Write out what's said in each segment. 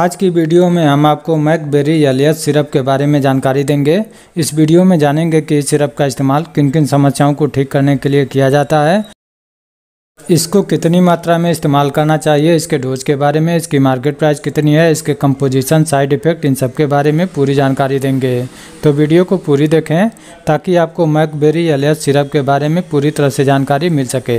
आज की वीडियो में हम आपको मैकबेरी एलियस सिरप के बारे में जानकारी देंगे इस वीडियो में जानेंगे कि इस सिरप का इस्तेमाल किन किन समस्याओं को ठीक करने के लिए किया जाता है इसको कितनी मात्रा में इस्तेमाल करना चाहिए इसके डोज के बारे में इसकी मार्केट प्राइस कितनी है इसके कंपोजिशन साइड इफ़ेक्ट इन सब के बारे में पूरी जानकारी देंगे तो वीडियो को पूरी देखें ताकि आपको मैकबेरी एलियस सिरप के बारे में पूरी तरह से जानकारी मिल सके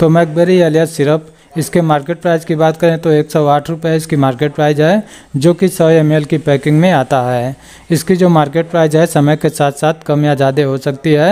तो मैकबेरी एलियस सिरप इसके मार्केट प्राइस की बात करें तो एक सौ आठ रुपये इसकी मार्केट प्राइस है जो कि सौ एम की पैकिंग में आता है इसकी जो मार्केट प्राइस है समय के साथ साथ कम या ज़्यादा हो सकती है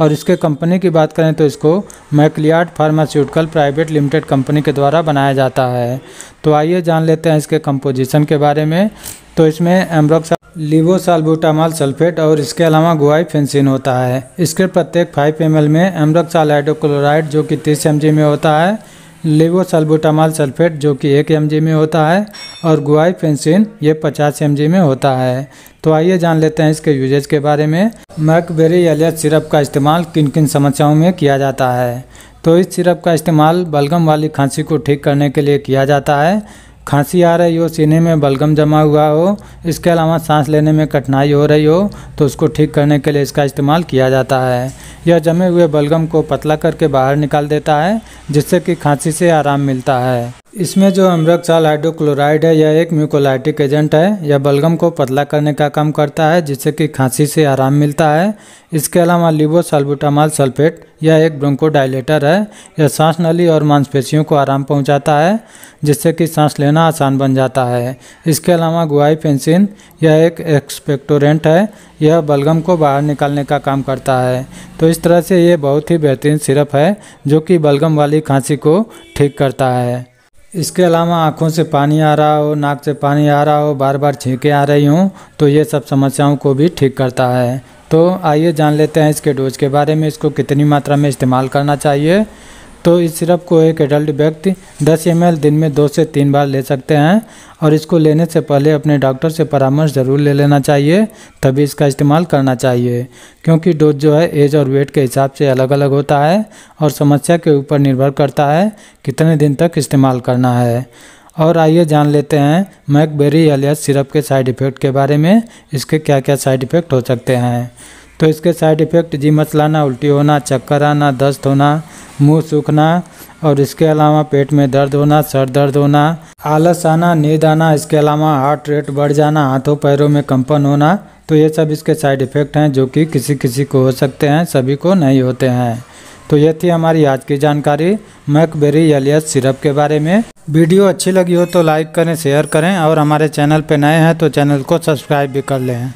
और इसके कंपनी की बात करें तो इसको मैकलियार्ड फार्मास्यूटिकल प्राइवेट लिमिटेड कंपनी के द्वारा बनाया जाता है तो आइए जान लेते हैं इसके कंपोजिशन के बारे में तो इसमें एम्ब्रोक्सा लिवो सल्फेट और इसके अलावा गुआई फेंसिन होता है इसके प्रत्येक 5 एम में एमरक्साल हाइड्रोक्लोराइड जो कि 30 एम में होता है लेवोसल्बुटामॉल सल्फेट जो कि एक एम में होता है और गुआइफेंसिन ये पचास एम में होता है तो आइए जान लेते हैं इसके यूजेज के बारे में मैकबेरी एलियट सिरप का इस्तेमाल किन किन समस्याओं में किया जाता है तो इस सिरप का इस्तेमाल बलगम वाली खांसी को ठीक करने के लिए किया जाता है खांसी आ रही हो सीने में बलगम जमा हुआ हो इसके अलावा सांस लेने में कठिनाई हो रही हो तो उसको ठीक करने के लिए इसका इस्तेमाल किया जाता है यह जमे हुए बलगम को पतला करके बाहर निकाल देता है जिससे कि खांसी से आराम मिलता है इसमें जो अम्रकसाल हाइड्रोक्लोराइड है यह एक म्यूकोलाइटिक एजेंट है यह बलगम को पतला करने का काम करता है जिससे कि खांसी से आराम मिलता है इसके अलावा लिबोसाल्बुटामाल सल्फेट यह एक ब्रोंकोडाइलेटर है यह सांस नली और मांसपेशियों को आराम पहुंचाता है जिससे कि सांस लेना आसान बन जाता है इसके अलावा गुआई पेंसिन यह एक एक्सपेक्टोरेंट है यह बलगम को बाहर निकालने का काम करता है तो इस तरह से ये बहुत ही बेहतरीन सिरप है जो कि बलगम वाली खांसी को ठीक करता है इसके अलावा आँखों से पानी आ रहा हो नाक से पानी आ रहा हो बार बार छींकें आ रही हों तो ये सब समस्याओं को भी ठीक करता है तो आइए जान लेते हैं इसके डोज के बारे में इसको कितनी मात्रा में इस्तेमाल करना चाहिए तो इस सिरप को एक एडल्ट व्यक्ति 10 एम दिन में दो से तीन बार ले सकते हैं और इसको लेने से पहले अपने डॉक्टर से परामर्श ज़रूर ले लेना चाहिए तभी इसका इस्तेमाल करना चाहिए क्योंकि डोज जो है एज और वेट के हिसाब से अलग अलग होता है और समस्या के ऊपर निर्भर करता है कितने दिन तक इस्तेमाल करना है और आइए जान लेते हैं मैकबेरी अलिया सिरप के साइड इफ़ेक्ट के बारे में इसके क्या क्या साइड इफ़ेक्ट हो सकते हैं तो इसके साइड इफ़ेक्ट जी मचलाना उल्टी होना चक्कर आना दस्त होना मुंह सूखना और इसके अलावा पेट में दर्द होना सर दर्द होना आलस आना नींद आना इसके अलावा हार्ट रेट बढ़ जाना हाथों पैरों में कंपन होना तो ये सब इसके साइड इफ़ेक्ट हैं जो कि किसी किसी को हो सकते हैं सभी को नहीं होते हैं तो ये थी हमारी आज की जानकारी मैकबेरी एलियस सिरप के बारे में वीडियो अच्छी लगी हो तो लाइक करें शेयर करें और हमारे चैनल पर नए हैं तो चैनल को सब्सक्राइब भी कर लें